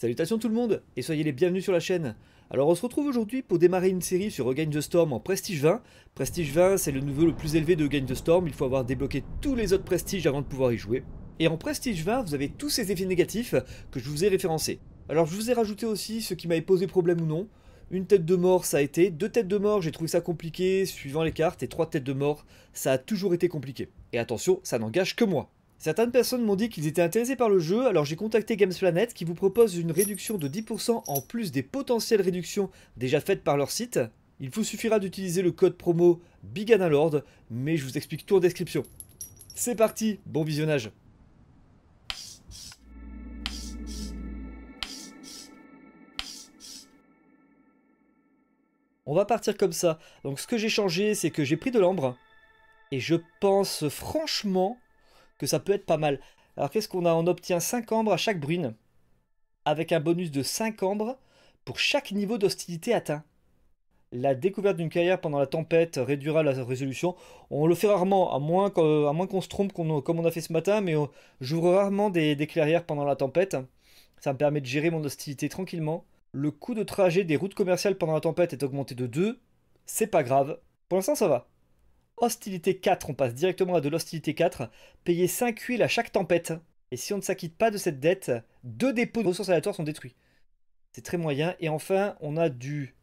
Salutations tout le monde et soyez les bienvenus sur la chaîne. Alors on se retrouve aujourd'hui pour démarrer une série sur Regain the Storm en Prestige 20. Prestige 20 c'est le niveau le plus élevé de Regain the Storm, il faut avoir débloqué tous les autres prestiges avant de pouvoir y jouer. Et en Prestige 20 vous avez tous ces effets négatifs que je vous ai référencés. Alors je vous ai rajouté aussi ce qui m'avait posé problème ou non. Une tête de mort ça a été, deux têtes de mort j'ai trouvé ça compliqué suivant les cartes et trois têtes de mort ça a toujours été compliqué. Et attention ça n'engage que moi. Certaines personnes m'ont dit qu'ils étaient intéressés par le jeu, alors j'ai contacté Gamesplanet qui vous propose une réduction de 10% en plus des potentielles réductions déjà faites par leur site. Il vous suffira d'utiliser le code promo BIGANALORD, mais je vous explique tout en description. C'est parti, bon visionnage On va partir comme ça. Donc ce que j'ai changé, c'est que j'ai pris de l'ambre. Et je pense franchement que ça peut être pas mal. Alors qu'est-ce qu'on a On obtient 5 ambres à chaque brune, avec un bonus de 5 ambres pour chaque niveau d'hostilité atteint. La découverte d'une carrière pendant la tempête réduira la résolution. On le fait rarement, à moins qu'on, se trompe comme on a fait ce matin, mais j'ouvre rarement des, des clairières pendant la tempête. Ça me permet de gérer mon hostilité tranquillement. Le coût de trajet des routes commerciales pendant la tempête est augmenté de 2. C'est pas grave. Pour l'instant, ça va. Hostilité 4, on passe directement à de l'hostilité 4. Payer 5 huiles à chaque tempête. Et si on ne s'acquitte pas de cette dette, deux dépôts de ressources aléatoires sont détruits. C'est très moyen. Et enfin, on a du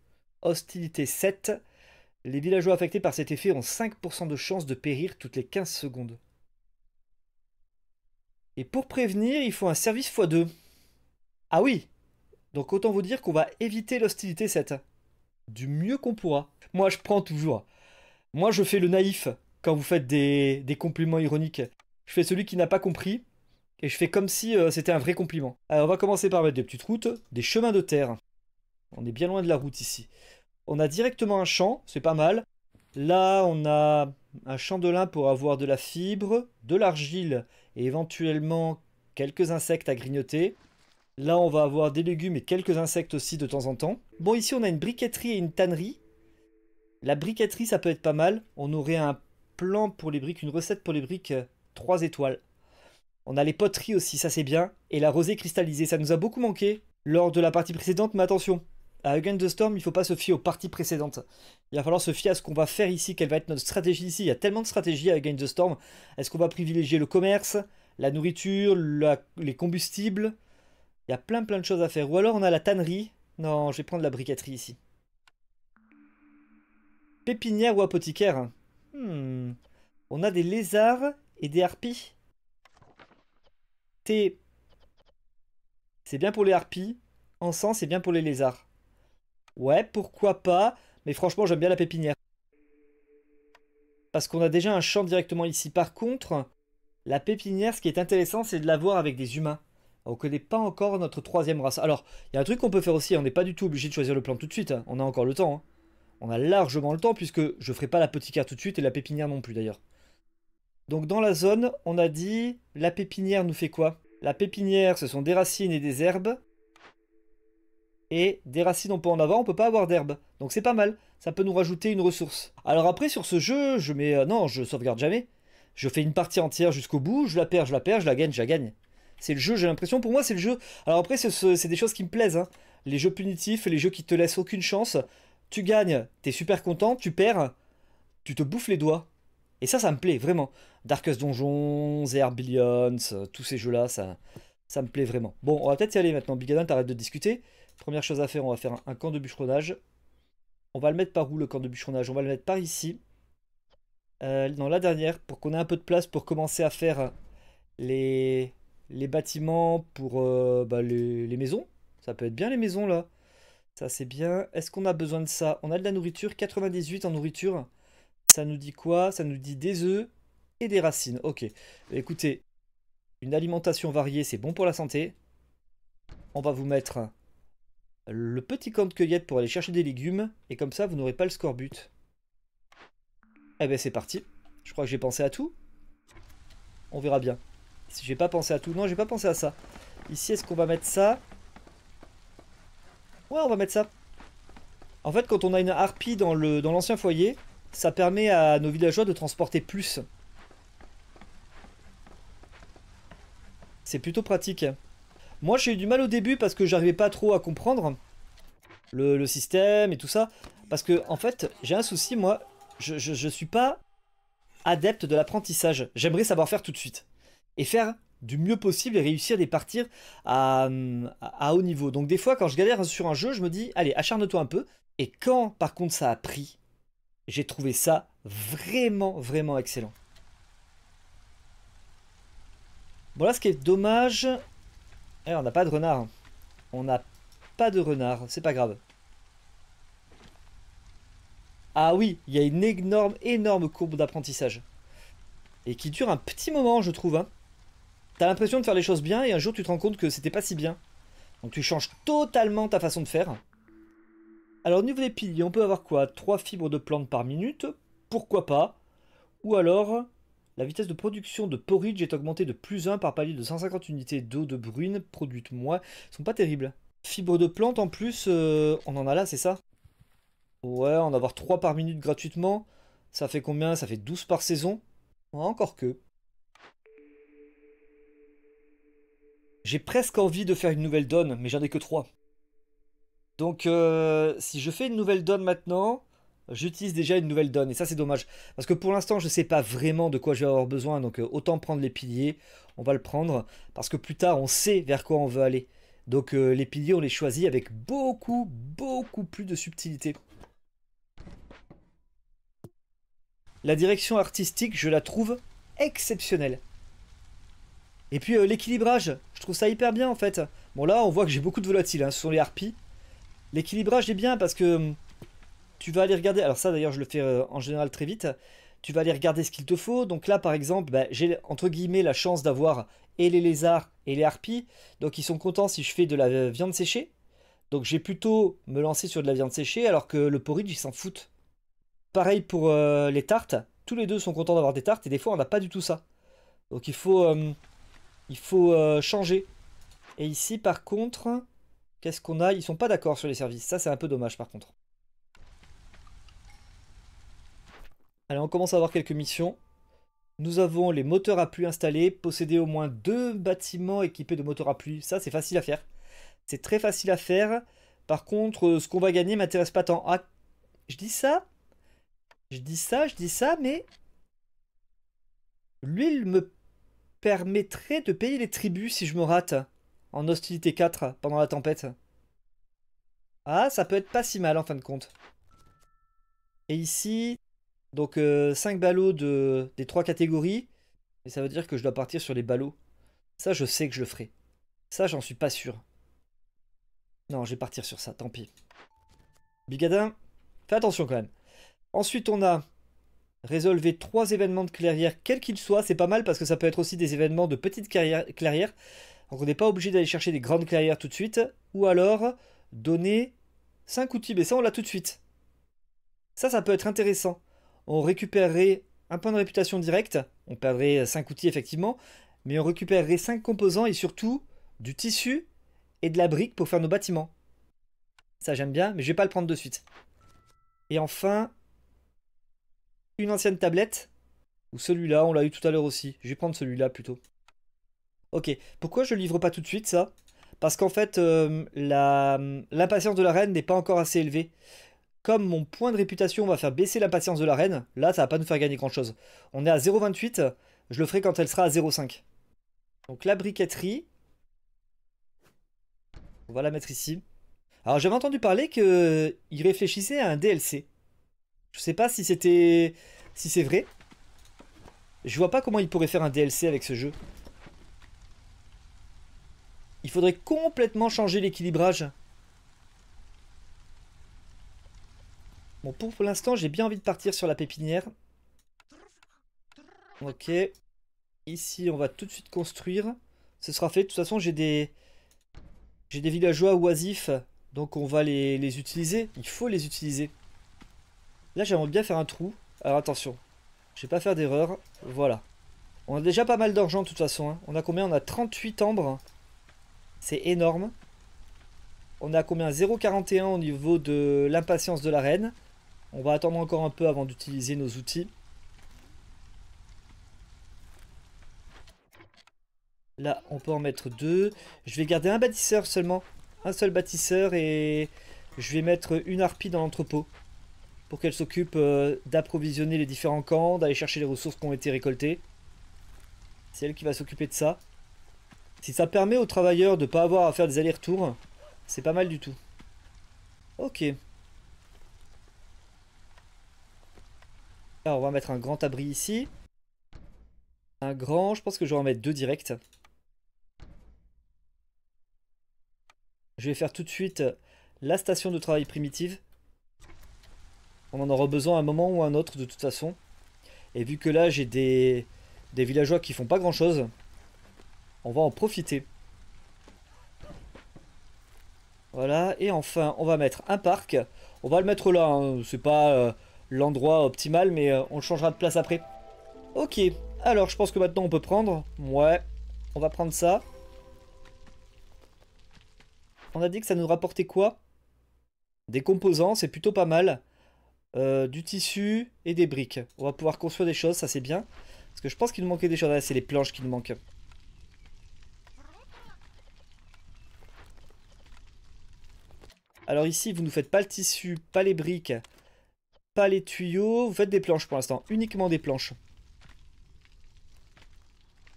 hostilité 7. Les villageois affectés par cet effet ont 5% de chance de périr toutes les 15 secondes. Et pour prévenir, il faut un service x2. Ah oui Donc autant vous dire qu'on va éviter l'hostilité 7. Du mieux qu'on pourra. Moi je prends toujours. Moi, je fais le naïf quand vous faites des, compliments ironiques. Je fais celui qui n'a pas compris et je fais comme si euh, c'était un vrai compliment. Alors, on va commencer par mettre des petites routes, des chemins de terre. On est bien loin de la route ici. On a directement un champ, c'est pas mal. Là, on a un champ de lin pour avoir de la fibre, de l'argile et éventuellement quelques insectes à grignoter. Là, on va avoir des légumes et quelques insectes aussi de temps en temps. Bon, ici, on a une briqueterie et une tannerie. La briqueterie, ça peut être pas mal. On aurait un plan pour les briques, une recette pour les briques 3 euh, étoiles. On a les poteries aussi, ça c'est bien. Et la rosée cristallisée, ça nous a beaucoup manqué lors de la partie précédente, mais attention, à Against the Storm, il ne faut pas se fier aux parties précédentes. Il va falloir se fier à ce qu'on va faire ici, quelle va être notre stratégie ici. Il y a tellement de stratégies à Against the Storm. Est-ce qu'on va privilégier le commerce, la nourriture, les combustibles Il y a plein plein de choses à faire. Ou alors on a la tannerie. Non, je vais prendre la briqueterie ici. Pépinière ou apothicaire hmm. On a des lézards et des harpies. T, C'est bien pour les harpies. Encens, c'est bien pour les lézards. Ouais, pourquoi pas. Mais franchement, j'aime bien la pépinière. Parce qu'on a déjà un champ directement ici. Par contre, la pépinière, ce qui est intéressant, c'est de la voir avec des humains. On ne connaît pas encore notre troisième race. Alors, il y a un truc qu'on peut faire aussi. On n'est pas du tout obligé de choisir le plan tout de suite. Hein. On a encore le temps. Hein. On a largement le temps puisque je ferai pas la petite tout de suite et la pépinière non plus d'ailleurs. Donc dans la zone, on a dit la pépinière nous fait quoi La pépinière, ce sont des racines et des herbes. Et des racines, on peut en avoir, on peut pas avoir d'herbe. Donc c'est pas mal, ça peut nous rajouter une ressource. Alors après, sur ce jeu, je mets... Euh, non, je sauvegarde jamais. Je fais une partie entière jusqu'au bout, je la perds, je la perds, je la gagne, je la gagne. C'est le jeu, j'ai l'impression. Pour moi, c'est le jeu. Alors après, c'est des choses qui me plaisent. Hein. Les jeux punitifs, les jeux qui te laissent aucune chance tu gagnes, t'es super content, tu perds, tu te bouffes les doigts. Et ça, ça me plaît vraiment. Darkest Donjons, Air Billions, euh, tous ces jeux-là, ça, ça me plaît vraiment. Bon, on va peut-être y aller maintenant. Bigadon, t'arrêtes de discuter. Première chose à faire, on va faire un, camp de bûcheronnage. On va le mettre par où le camp de bûcheronnage On va le mettre par ici. Euh, dans la dernière, pour qu'on ait un peu de place pour commencer à faire les, bâtiments pour euh, bah, les maisons. Ça peut être bien les maisons là. Ça, c'est bien. Est-ce qu'on a besoin de ça On a de la nourriture. 98 en nourriture. Ça nous dit quoi Ça nous dit des œufs et des racines. Ok. Écoutez, une alimentation variée, c'est bon pour la santé. On va vous mettre le petit camp de cueillette pour aller chercher des légumes. Et comme ça, vous n'aurez pas le score but. Eh ben, c'est parti. Je crois que j'ai pensé à tout. On verra bien. Si j'ai pas pensé à tout. Non, j'ai pas pensé à ça. Ici, est-ce qu'on va mettre ça Ouais, on va mettre ça. En fait, quand on a une harpie dans l'ancien dans foyer, ça permet à nos villageois de transporter plus. C'est plutôt pratique. Moi, j'ai eu du mal au début parce que j'arrivais pas trop à comprendre le, système et tout ça. Parce que, en fait, j'ai un souci, moi. Je, je, je suis pas adepte de l'apprentissage. J'aimerais savoir faire tout de suite. Et faire du mieux possible et réussir à parties à, à, haut niveau. Donc des fois, quand je galère sur un jeu, je me dis, allez, acharne-toi un peu. Et quand, par contre, ça a pris, j'ai trouvé ça vraiment, vraiment excellent. Bon là, ce qui est dommage... Eh, on n'a pas de renard. On n'a pas de renard, c'est pas grave. Ah oui, il y a une énorme, énorme courbe d'apprentissage. Et qui dure un petit moment, je trouve. Hein. T'as l'impression de faire les choses bien et un jour tu te rends compte que c'était pas si bien. Donc tu changes totalement ta façon de faire. Alors au niveau des piliers, on peut avoir quoi 3 fibres de plantes par minute, pourquoi pas Ou alors, la vitesse de production de porridge est augmentée de plus 1 par palier de 150 unités d'eau de brune produite moins, sont pas terribles. Fibres de plantes en plus, euh, on en a là, c'est ça Ouais, en avoir 3 par minute gratuitement, ça fait combien Ça fait 12 par saison. encore que. J'ai presque envie de faire une nouvelle donne, mais j'en ai que trois. Donc euh, si je fais une nouvelle donne maintenant, j'utilise déjà une nouvelle donne. Et ça c'est dommage. Parce que pour l'instant je ne sais pas vraiment de quoi je vais avoir besoin. Donc euh, autant prendre les piliers. On va le prendre. Parce que plus tard on sait vers quoi on veut aller. Donc euh, les piliers on les choisit avec beaucoup, beaucoup plus de subtilité. La direction artistique je la trouve exceptionnelle. Et puis euh, l'équilibrage, je trouve ça hyper bien en fait. Bon là on voit que j'ai beaucoup de volatiles, hein, ce sont les harpies. L'équilibrage est bien parce que hum, tu vas aller regarder, alors ça d'ailleurs je le fais euh, en général très vite, tu vas aller regarder ce qu'il te faut. Donc là par exemple, bah, j'ai entre guillemets la chance d'avoir et les lézards et les harpies. Donc ils sont contents si je fais de la euh, viande séchée. Donc j'ai plutôt me lancer sur de la viande séchée alors que le porridge ils s'en foutent. Pareil pour les tartes, tous les deux sont contents d'avoir des tartes et des fois on n'a pas du tout ça. Donc il faut... Hum, il faut euh, changer. Et ici, par contre, qu'est-ce qu'on a Ils sont pas d'accord sur les services. Ça, c'est un peu dommage, par contre. Allez, on commence à avoir quelques missions. Nous avons les moteurs à pluie installés, posséder au moins deux bâtiments équipés de moteurs à pluie. Ça, c'est facile à faire. C'est très facile à faire. Par contre, euh, ce qu'on va gagner m'intéresse pas tant. Ah, je dis ça Je dis ça, je dis ça, mais... L'huile me permettrait de payer les tribus si je me rate en hostilité 4 pendant la tempête. Ah, ça peut être pas si mal en fin de compte. Et ici, donc 5 euh, ballots de, des 3 catégories. Et ça veut dire que je dois partir sur les ballots. Ça, je sais que je le ferai. Ça, j'en suis pas sûr. Non, je vais partir sur ça, tant pis. Bigadin, fais attention quand même. Ensuite, on a Résolvez trois événements de clairière, quel qu'il soit c'est pas mal parce que ça peut être aussi des événements de petites clairières. Donc on n'est pas obligé d'aller chercher des grandes clairières tout de suite. Ou alors, donner cinq outils, mais ça on l'a tout de suite. Ça, ça peut être intéressant. On récupérerait un point de réputation direct on perdrait cinq outils effectivement, mais on récupérerait cinq composants et surtout du tissu et de la brique pour faire nos bâtiments. Ça j'aime bien, mais je vais pas le prendre de suite. Et enfin, une ancienne tablette. Ou celui-là, on l'a eu tout à l'heure aussi. Je vais prendre celui-là plutôt. Ok, pourquoi je livre pas tout de suite ça Parce qu'en fait, euh, la euh, l'impatience de la reine n'est pas encore assez élevée. Comme mon point de réputation va faire baisser l'impatience de la reine, là, ça va pas nous faire gagner grand-chose. On est à 0,28, je le ferai quand elle sera à 0,5. Donc la briqueterie, on va la mettre ici. Alors j'avais entendu parler qu'il euh, réfléchissait à un DLC. Je sais pas si c'était... Si c'est vrai. Je vois pas comment il pourrait faire un DLC avec ce jeu. Il faudrait complètement changer l'équilibrage. Bon, pour, l'instant, j'ai bien envie de partir sur la pépinière. Ok. Ici, on va tout de suite construire. Ce sera fait. De toute façon, j'ai des... J'ai des villageois oisifs. Donc, on va les, les utiliser. Il faut les utiliser. Là, j'aimerais bien faire un trou. Alors, attention. Je vais pas faire d'erreur. Voilà. On a déjà pas mal d'argent, de toute façon. Hein. On a combien On a 38 ambres. C'est énorme. On a combien 0,41 au niveau de l'impatience de la reine. On va attendre encore un peu avant d'utiliser nos outils. Là, on peut en mettre deux. Je vais garder un bâtisseur seulement. Un seul bâtisseur et je vais mettre une harpie dans l'entrepôt pour qu'elle s'occupe euh, d'approvisionner les différents camps, d'aller chercher les ressources qui ont été récoltées. C'est elle qui va s'occuper de ça. Si ça permet aux travailleurs de ne pas avoir à faire des allers-retours, c'est pas mal du tout. Ok. Alors on va mettre un grand abri ici. Un grand, je pense que je vais en mettre deux directs. Je vais faire tout de suite la station de travail primitive. On en aura besoin à un moment ou à un autre de toute façon. Et vu que là j'ai des, des villageois qui font pas grand chose, on va en profiter. Voilà, et enfin on va mettre un parc. On va le mettre là, hein. c'est pas euh, l'endroit optimal mais euh, on changera de place après. Ok, alors je pense que maintenant on peut prendre. Ouais, on va prendre ça. On a dit que ça nous rapportait quoi Des composants, c'est plutôt pas mal. Euh, du tissu et des briques. On va pouvoir construire des choses, ça c'est bien. Parce que je pense qu'il nous manquait des choses. Ah, c'est les planches qui nous manquent. Alors ici, vous ne faites pas le tissu, pas les briques, pas les tuyaux. Vous faites des planches pour l'instant, uniquement des planches.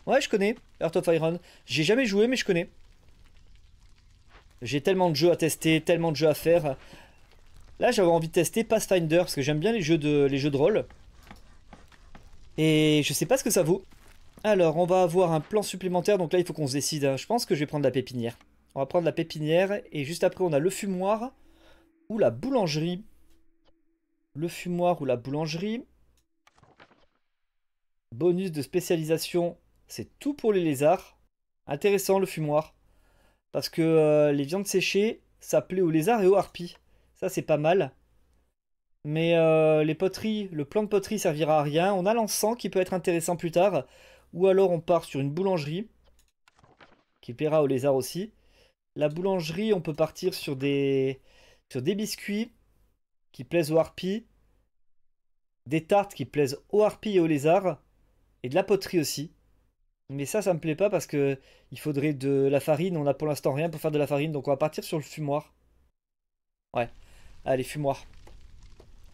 Ouais, je connais Earth of Iron. J'ai jamais joué, mais je connais. J'ai tellement de jeux à tester, tellement de jeux à faire. Là, j'avais envie de tester Pathfinder parce que j'aime bien les jeux, de, les jeux de rôle. Et je sais pas ce que ça vaut. Alors, on va avoir un plan supplémentaire. Donc là, il faut qu'on se décide. Hein. Je pense que je vais prendre la pépinière. On va prendre la pépinière. Et juste après, on a le fumoir ou la boulangerie. Le fumoir ou la boulangerie. Bonus de spécialisation. C'est tout pour les lézards. Intéressant, le fumoir. Parce que euh, les viandes séchées, ça plaît aux lézards et aux harpies. Ça, c'est pas mal. Mais euh, les poteries, le plan de poterie servira à rien. On a l'encens qui peut être intéressant plus tard. Ou alors on part sur une boulangerie. Qui plaira au lézard aussi. La boulangerie, on peut partir sur des, sur des biscuits qui plaisent aux harpies. Des tartes qui plaisent aux harpies et aux lézards. Et de la poterie aussi. Mais ça, ça me plaît pas parce que il faudrait de la farine. On a pour l'instant rien pour faire de la farine. Donc on va partir sur le fumoir. Ouais. Allez, fumoir.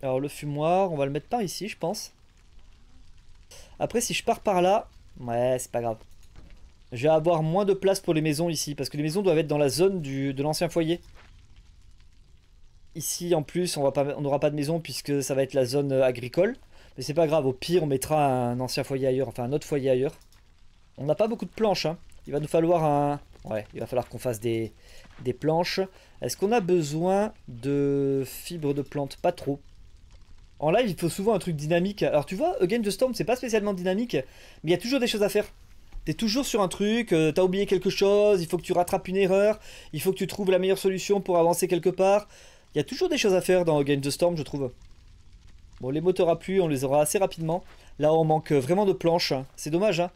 Alors le fumoir, on va le mettre par ici, je pense. Après, si je pars par là... Ouais, c'est pas grave. Je vais avoir moins de place pour les maisons ici, parce que les maisons doivent être dans la zone du, de l'ancien foyer. Ici, en plus, on n'aura pas de maison, puisque ça va être la zone euh, agricole. Mais c'est pas grave, au pire, on mettra un ancien foyer ailleurs, enfin un autre foyer ailleurs. On n'a pas beaucoup de planches, hein. Il va nous falloir un... Ouais, il va falloir qu'on fasse des, des planches. Est-ce qu'on a besoin de fibres de plantes Pas trop. En live, il faut souvent un truc dynamique. Alors tu vois, Game the Storm, c'est pas spécialement dynamique, mais il y a toujours des choses à faire. T'es toujours sur un truc, euh, t'as oublié quelque chose, il faut que tu rattrapes une erreur, il faut que tu trouves la meilleure solution pour avancer quelque part. Il y a toujours des choses à faire dans Game the Storm, je trouve. Bon, les moteurs à pluie, on les aura assez rapidement. Là, on manque vraiment de planches. Hein. C'est dommage, hein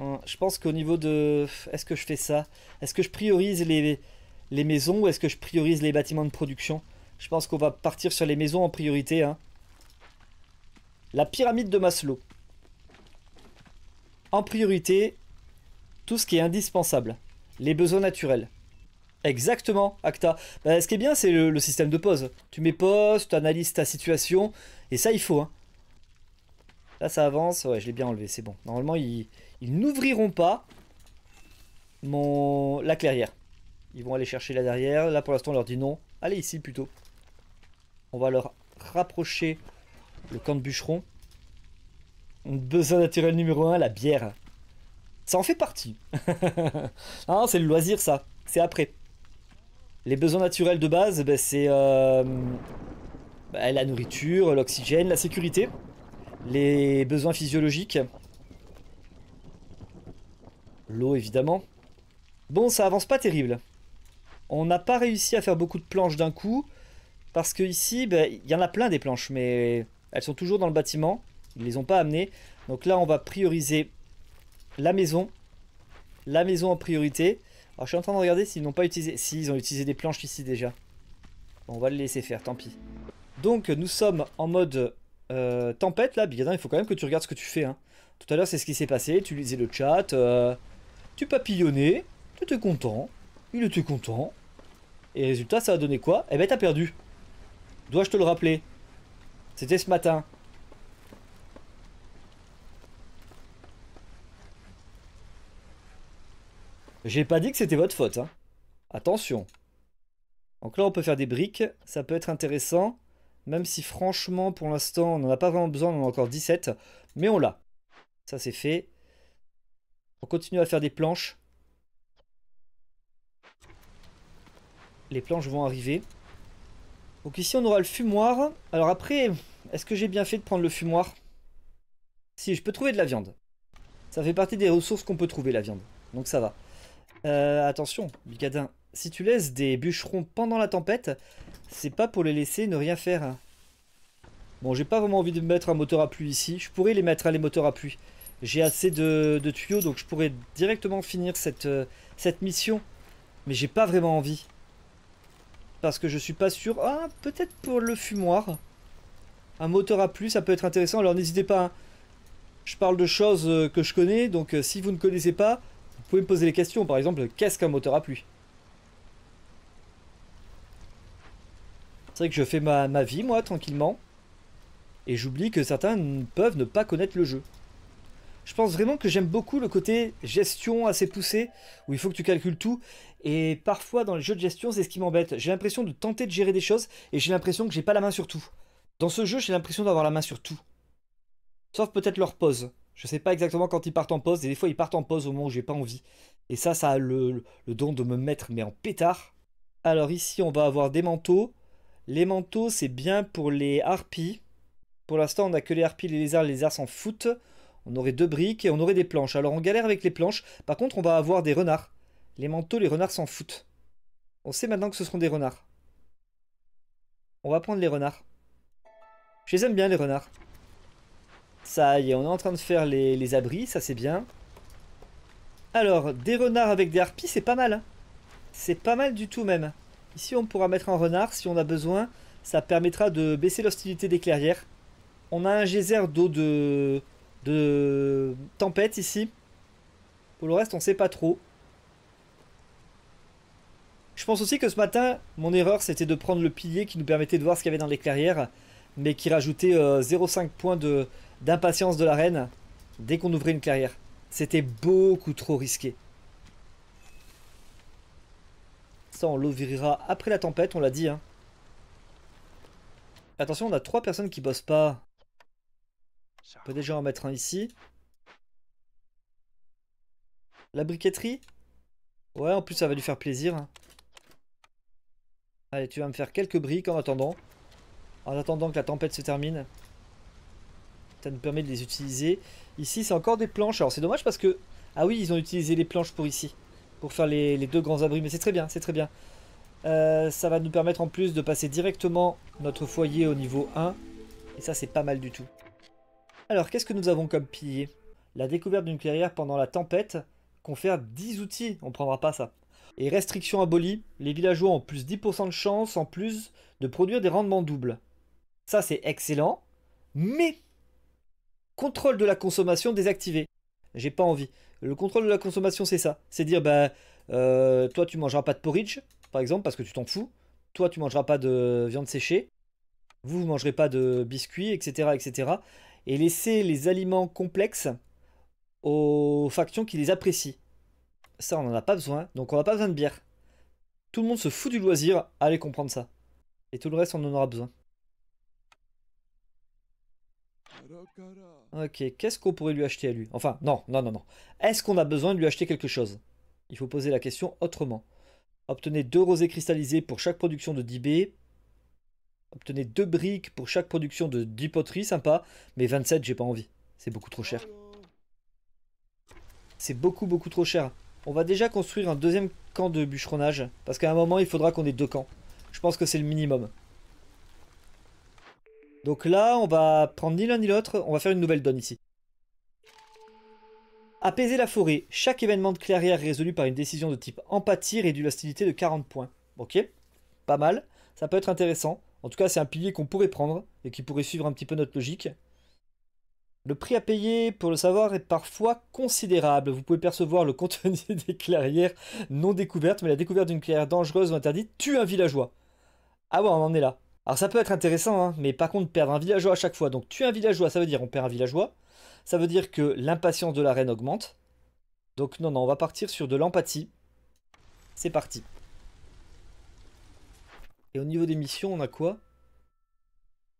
Hein, je pense qu'au niveau de... Est-ce que je fais ça Est-ce que je priorise les, les maisons ou est-ce que je priorise les bâtiments de production Je pense qu'on va partir sur les maisons en priorité. Hein. La pyramide de Maslow. En priorité, tout ce qui est indispensable. Les besoins naturels. Exactement, Acta. Bah, ce qui est bien, c'est le, système de pause. Tu mets pause, tu analyses ta situation, et ça, il faut. Hein. Là, ça avance. Ouais, je l'ai bien enlevé, c'est bon. Normalement, il, ils n'ouvriront pas mon... la clairière. Ils vont aller chercher la derrière. Là, pour l'instant, on leur dit non. Allez ici, plutôt. On va leur rapprocher le camp de bûcheron. Besoin naturel numéro 1, la bière. Ça en fait partie. Ah, c'est le loisir, ça. C'est après. Les besoins naturels de base, ben, c'est euh, ben, la nourriture, l'oxygène, la sécurité, les besoins physiologiques, L'eau, évidemment. Bon, ça avance pas terrible. On n'a pas réussi à faire beaucoup de planches d'un coup. Parce que ici, ben, il y en a plein des planches, mais elles sont toujours dans le bâtiment. Ils les ont pas amenées. Donc là, on va prioriser la maison. La maison en priorité. Alors, je suis en train de regarder s'ils n'ont pas utilisé... Si, ils ont utilisé des planches ici déjà. on va le laisser faire, tant pis. Donc, nous sommes en mode euh, tempête, là. Bigadin, il faut quand même que tu regardes ce que tu fais. Hein. Tout à l'heure, c'est ce qui s'est passé. Tu lisais le chat. Euh tu papillonnais, tu étais content, il était content. Et résultat, ça a donné quoi Eh ben, t'as perdu. Dois-je te le rappeler C'était ce matin. J'ai pas dit que c'était votre faute. Hein. Attention. Donc là, on peut faire des briques. Ça peut être intéressant. Même si franchement, pour l'instant, on n'en a pas vraiment besoin. On en a encore 17. Mais on l'a. Ça, c'est fait. On continue à faire des planches. Les planches vont arriver. Donc ici on aura le fumoir. Alors après, est-ce que j'ai bien fait de prendre le fumoir Si, je peux trouver de la viande. Ça fait partie des ressources qu'on peut trouver, la viande. Donc ça va. Euh, attention, bigadin. si tu laisses des bûcherons pendant la tempête, c'est pas pour les laisser ne rien faire. Bon, j'ai pas vraiment envie de mettre un moteur à pluie ici. Je pourrais les mettre à hein, les moteurs à pluie. J'ai assez de, tuyaux, donc je pourrais directement finir euh, cette, mission. Mais j'ai pas vraiment envie. Parce que je suis pas sûr. Ah, peut-être pour le fumoir. Un moteur à pluie ça peut être intéressant. Alors n'hésitez pas. Hein. Je parle de choses euh, que je connais, donc euh, si vous ne connaissez pas, vous pouvez me poser les questions. Par exemple, qu'est-ce qu'un moteur à pluie C'est vrai que je fais ma, ma vie, moi, tranquillement. Et j'oublie que certains peuvent ne pas connaître le jeu je pense vraiment que j'aime beaucoup le côté gestion assez poussé où il faut que tu calcules tout. Et parfois, dans les jeux de gestion, c'est ce qui m'embête. J'ai l'impression de tenter de gérer des choses, et j'ai l'impression que j'ai pas la main sur tout. Dans ce jeu, j'ai l'impression d'avoir la main sur tout. Sauf peut-être leur pause. Je sais pas exactement quand ils partent en pause, et des fois ils partent en pause au moment où j'ai pas envie. Et ça, ça a le, don de me mettre, mais en pétard. Alors ici, on va avoir des manteaux. Les manteaux, c'est bien pour les harpies. Pour l'instant, on n'a que les harpies, les lézards, les lézards s'en foutent. On aurait deux briques et on aurait des planches. Alors on galère avec les planches. Par contre, on va avoir des renards. Les manteaux, les renards s'en foutent. On sait maintenant que ce seront des renards. On va prendre les renards. Je les aime bien, les renards. Ça y est, on est en train de faire les, abris, ça c'est bien. Alors, des renards avec des harpies, c'est pas mal. Hein. C'est pas mal du tout même. Ici, on pourra mettre un renard si on a besoin. Ça permettra de baisser l'hostilité des clairières. On a un geyser d'eau de de tempête ici. Pour le reste, on ne sait pas trop. Je pense aussi que ce matin, mon erreur, c'était de prendre le pilier qui nous permettait de voir ce qu'il y avait dans les clairières, mais qui rajoutait 0,5 euh, points d'impatience de, l'arène la reine dès qu'on ouvrait une clairière. C'était beaucoup trop risqué. Ça, on l'ouvrira après la tempête, on l'a dit. Hein. Attention, on a trois personnes qui bossent pas. On peut déjà en mettre un ici. La briqueterie Ouais, en plus ça va lui faire plaisir. Hein. Allez, tu vas me faire quelques briques en attendant. En attendant que la tempête se termine. Ça nous permet de les utiliser. Ici, c'est encore des planches. Alors c'est dommage parce que... Ah oui, ils ont utilisé les planches pour ici. Pour faire les, deux grands abris. Mais c'est très bien, c'est très bien. Euh, ça va nous permettre en plus de passer directement notre foyer au niveau 1. Et ça, c'est pas mal du tout. Alors, qu'est-ce que nous avons comme pilier La découverte d'une clairière pendant la tempête confère 10 outils, on prendra pas ça. Et restrictions abolies, les villageois ont plus 10% de chance en plus de produire des rendements doubles. Ça c'est excellent, mais contrôle de la consommation désactivé. J'ai pas envie. Le contrôle de la consommation c'est ça, c'est dire bah euh, toi tu mangeras pas de porridge par exemple parce que tu t'en fous, toi tu mangeras pas de viande séchée, vous vous mangerez pas de biscuits etc etc et laisser les aliments complexes aux factions qui les apprécient. Ça, on n'en a pas besoin, donc on n'a pas besoin de bière. Tout le monde se fout du loisir, allez comprendre ça. Et tout le reste, on en aura besoin. Ok, qu'est-ce qu'on pourrait lui acheter à lui Enfin, non, non, non, non. Est-ce qu'on a besoin de lui acheter quelque chose Il faut poser la question autrement. Obtenez deux rosées cristallisées pour chaque production de 10B, Obtenez deux briques pour chaque production de 10 poteries, sympa. Mais 27, j'ai pas envie. C'est beaucoup trop cher. C'est beaucoup, beaucoup trop cher. On va déjà construire un deuxième camp de bûcheronnage. Parce qu'à un moment, il faudra qu'on ait deux camps. Je pense que c'est le minimum. Donc là, on va prendre ni l'un ni l'autre. On va faire une nouvelle donne ici. Apaiser la forêt. Chaque événement de clairière résolu par une décision de type empathie réduit l'hostilité de 40 points. Ok, pas mal. Ça peut être intéressant. En tout cas, c'est un pilier qu'on pourrait prendre et qui pourrait suivre un petit peu notre logique. Le prix à payer pour le savoir est parfois considérable. Vous pouvez percevoir le contenu des clairières non découvertes, mais la découverte d'une clairière dangereuse ou interdite tue un villageois. Ah ouais, on en est là. Alors ça peut être intéressant, hein, mais par contre perdre un villageois à chaque fois. Donc tuer un villageois, ça veut dire on perd un villageois. Ça veut dire que l'impatience de la reine augmente. Donc non, non, on va partir sur de l'empathie. C'est parti. Et au niveau des missions, on a quoi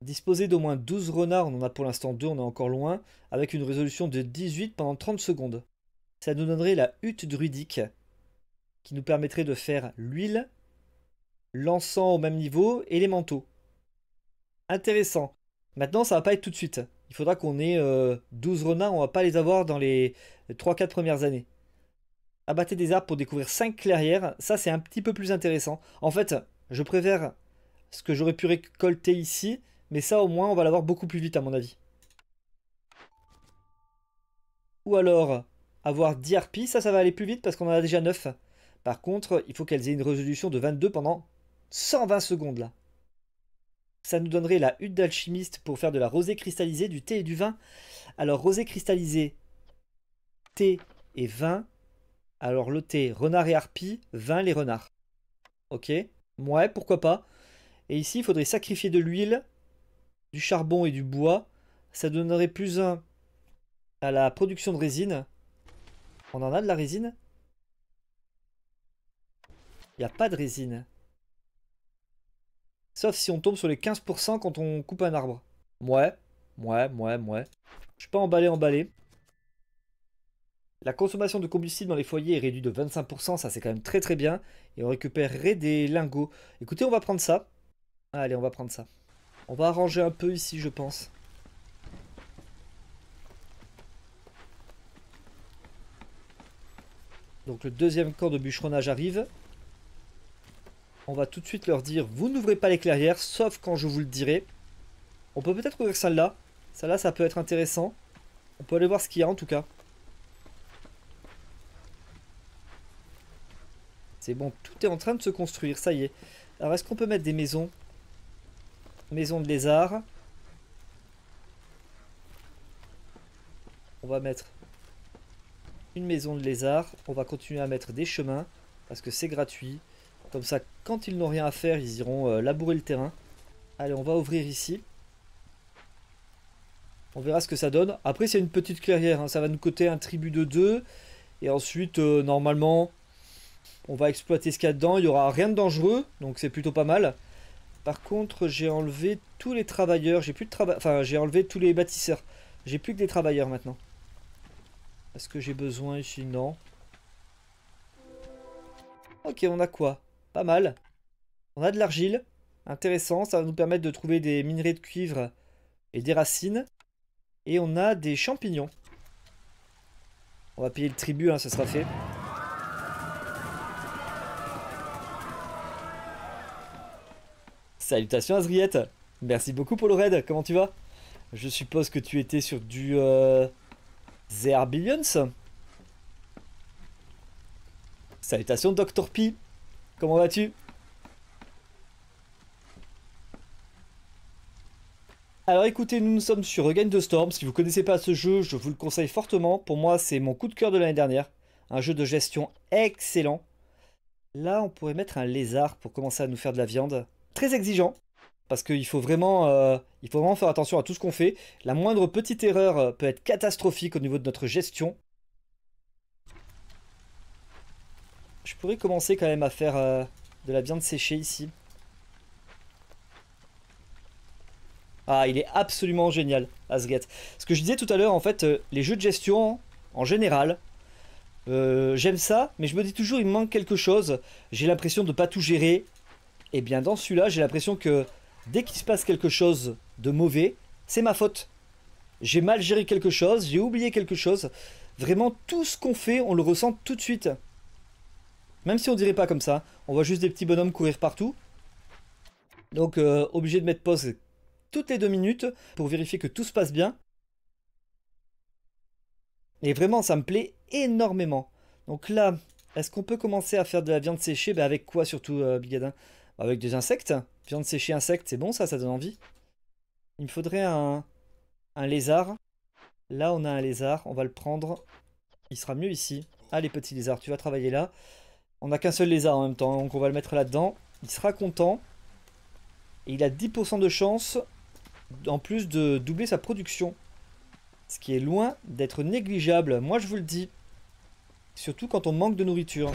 Disposer d'au moins 12 renards, on en a pour l'instant 2, on est encore loin, avec une résolution de 18 pendant 30 secondes. Ça nous donnerait la hutte druidique, qui nous permettrait de faire l'huile, l'encens au même niveau et les manteaux. Intéressant. Maintenant, ça va pas être tout de suite. Il faudra qu'on ait 12 euh, renards, on va pas les avoir dans les 3-4 premières années. Abattez des arbres pour découvrir 5 clairières, ça c'est un petit peu plus intéressant. En fait, je préfère ce que j'aurais pu récolter ici, mais ça au moins on va l'avoir beaucoup plus vite à mon avis. Ou alors avoir 10 harpies, ça ça va aller plus vite parce qu'on en a déjà 9. Par contre, il faut qu'elles aient une résolution de 22 pendant 120 secondes là. Ça nous donnerait la hutte d'alchimiste pour faire de la rosée cristallisée, du thé et du vin. Alors rosée cristallisée, thé et vin. Alors le thé, renard et harpie, vin les renards. Ok Ouais, pourquoi pas. Et ici, il faudrait sacrifier de l'huile, du charbon et du bois. Ça donnerait plus un à la production de résine. On en a de la résine Il n'y a pas de résine. Sauf si on tombe sur les 15% quand on coupe un arbre. Ouais, ouais, ouais, ouais. Je suis pas emballé, emballé. La consommation de combustible dans les foyers est réduite de 25%, ça c'est quand même très très bien. Et on récupérerait des lingots. Écoutez, on va prendre ça. Ah, allez, on va prendre ça. On va arranger un peu ici, je pense. Donc le deuxième camp de bûcheronnage arrive. On va tout de suite leur dire, vous n'ouvrez pas les clairières, sauf quand je vous le dirai. On peut peut-être ouvrir celle-là. Celle-là, ça peut être intéressant. On peut aller voir ce qu'il y a en tout cas. C'est bon, tout est en train de se construire, ça y est. Alors, est-ce qu'on peut mettre des maisons Maison de lézard. On va mettre une maison de lézard. On va continuer à mettre des chemins, parce que c'est gratuit. Comme ça, quand ils n'ont rien à faire, ils iront euh, labourer le terrain. Allez, on va ouvrir ici. On verra ce que ça donne. Après, c'est une petite clairière. Hein. Ça va nous coûter un tribut de 2. Et ensuite, euh, normalement, on va exploiter ce qu'il y a dedans. Il n'y aura rien de dangereux, donc c'est plutôt pas mal. Par contre, j'ai enlevé tous les travailleurs. J'ai plus de travail. j'ai enlevé tous les bâtisseurs. J'ai plus que des travailleurs maintenant. Est-ce que j'ai besoin ici Non. Ok, on a quoi Pas mal. On a de l'argile. Intéressant, ça va nous permettre de trouver des minerais de cuivre et des racines. Et on a des champignons. On va payer le tribut, hein, ça sera fait. Salutations Azriette Merci beaucoup pour le raid, comment tu vas Je suppose que tu étais sur du... Euh, Zerbillions Billions Salutations Dr. P, Comment vas-tu Alors écoutez, nous, nous sommes sur Regain de Storm. Si vous ne connaissez pas ce jeu, je vous le conseille fortement. Pour moi, c'est mon coup de cœur de l'année dernière. Un jeu de gestion excellent. Là, on pourrait mettre un lézard pour commencer à nous faire de la viande très exigeant parce qu'il faut vraiment, euh, faut vraiment faire attention à tout ce qu'on fait. La moindre petite erreur euh, peut être catastrophique au niveau de notre gestion. Je pourrais commencer quand même à faire euh, de la viande séchée ici. Ah, il est absolument génial, Asget. Ce que je disais tout à l'heure, en fait, les jeux de gestion, en général, j'aime ça, mais je me dis toujours, il manque quelque chose. J'ai l'impression de ne pas tout gérer, et eh bien dans celui-là, j'ai l'impression que dès qu'il se passe quelque chose de mauvais, c'est ma faute. J'ai mal géré quelque chose, j'ai oublié quelque chose. Vraiment, tout ce qu'on fait, on le ressent tout de suite. Même si on dirait pas comme ça, on voit juste des petits bonhommes courir partout. Donc, euh, obligé de mettre pause toutes les deux minutes pour vérifier que tout se passe bien. Et vraiment, ça me plaît énormément. Donc là, est-ce qu'on peut commencer à faire de la viande séchée ben Avec quoi surtout, euh, Bigadin avec des insectes Viande séchée insecte, c'est bon ça, ça donne envie. Il me faudrait un, lézard. Là, on a un lézard, on va le prendre. Il sera mieux ici. Allez ah, petit lézard, tu vas travailler là. On n'a qu'un seul lézard en même temps, donc on va le mettre là-dedans. Il sera content. Et il a 10% de chance, en plus de doubler sa production. Ce qui est loin d'être négligeable, moi je vous le dis. Surtout quand on manque de nourriture.